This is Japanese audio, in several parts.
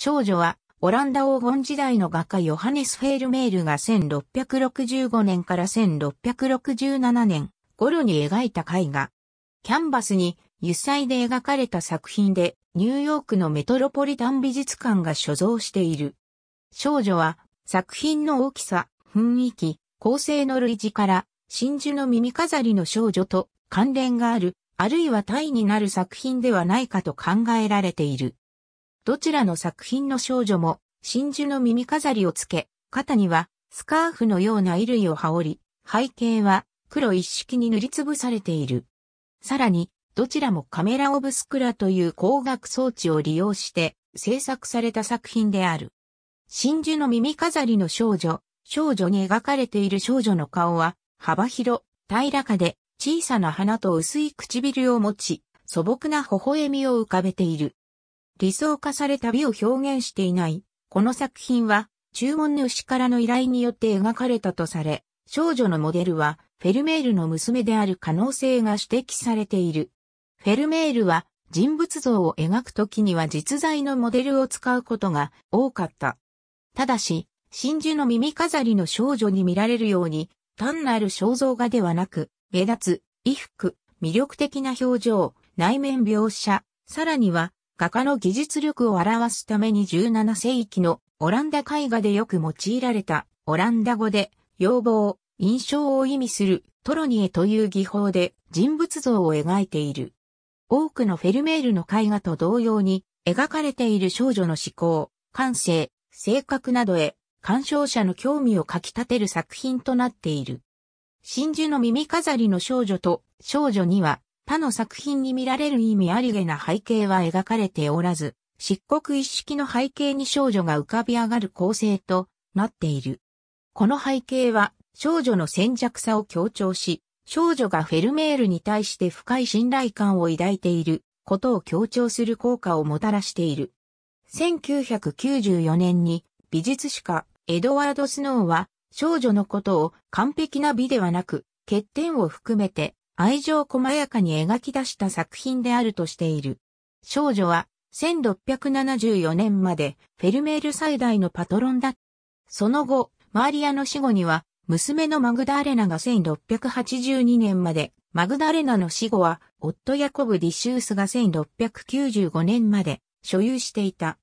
少女は、オランダ黄金時代の画家ヨハネス・フェールメールが1665年から1667年頃に描いた絵画。キャンバスに油彩で描かれた作品で、ニューヨークのメトロポリタン美術館が所蔵している。少女は作品の大きさ、雰囲気、構成の類似から、真珠の耳飾りの少女と関連がある、あるいは体になる作品ではないかと考えられている。どちらの作品の少女も真珠の耳飾りをつけ、肩にはスカーフのような衣類を羽織り、背景は黒一式に塗りつぶされている。さらに、どちらもカメラオブスクラという光学装置を利用して制作された作品である。真珠の耳飾りの少女、少女に描かれている少女の顔は幅広、平らかで小さな鼻と薄い唇を持ち、素朴な微笑みを浮かべている。理想化された美を表現していない。この作品は、注文主からの依頼によって描かれたとされ、少女のモデルは、フェルメールの娘である可能性が指摘されている。フェルメールは、人物像を描くときには実在のモデルを使うことが多かった。ただし、真珠の耳飾りの少女に見られるように、単なる肖像画ではなく、目立つ、衣服、魅力的な表情、内面描写、さらには画家の技術力を表すために17世紀のオランダ絵画でよく用いられたオランダ語で要望、印象を意味するトロニエという技法で人物像を描いている。多くのフェルメールの絵画と同様に描かれている少女の思考、感性、性格などへ鑑賞者の興味をかき立てる作品となっている。真珠の耳飾りの少女と少女には他の作品に見られる意味ありげな背景は描かれておらず、漆黒一式の背景に少女が浮かび上がる構成となっている。この背景は少女の戦弱さを強調し、少女がフェルメールに対して深い信頼感を抱いていることを強調する効果をもたらしている。1994年に美術史家エドワード・スノーは少女のことを完璧な美ではなく欠点を含めて愛情細やかに描き出した作品であるとしている。少女は1674年までフェルメール最大のパトロンだ。その後、マーリアの死後には娘のマグダーレナが1682年まで、マグダーレナの死後は夫ヤコブ・ディシュースが1695年まで所有していた。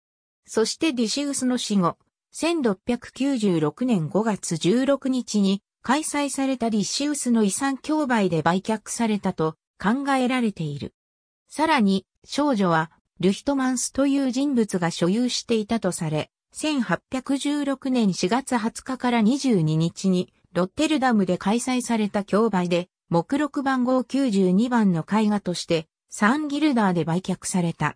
そしてディシウスの死後、1696年5月16日に開催されたリッシウスの遺産競売で売却されたと考えられている。さらに、少女は、ルヒトマンスという人物が所有していたとされ、1816年4月20日から22日に、ロッテルダムで開催された競売で、目録番号92番の絵画として、サンギルダーで売却された。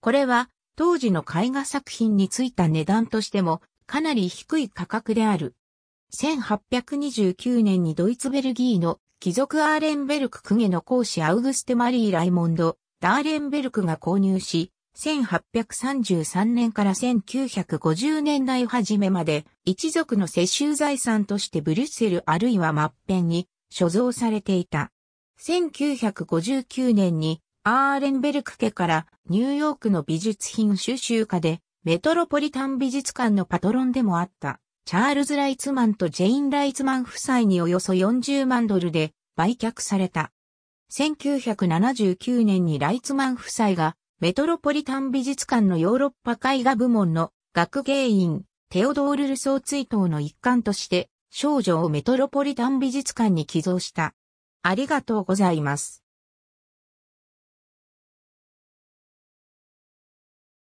これは、当時の絵画作品についた値段としても、かなり低い価格である。1829年にドイツベルギーの貴族アーレンベルク公家の公子アウグステ・マリー・ライモンド、ダーレンベルクが購入し、1833年から1950年代初めまで一族の世襲財産としてブリュッセルあるいはマッペンに所蔵されていた。1959年にアーレンベルク家からニューヨークの美術品収集家でメトロポリタン美術館のパトロンでもあったチャールズ・ライツマンとジェイン・ライツマン夫妻におよそ40万ドルで売却された。1979年にライツマン夫妻がメトロポリタン美術館のヨーロッパ絵画部門の学芸員テオドール・ルソー追悼の一環として少女をメトロポリタン美術館に寄贈した。ありがとうございます。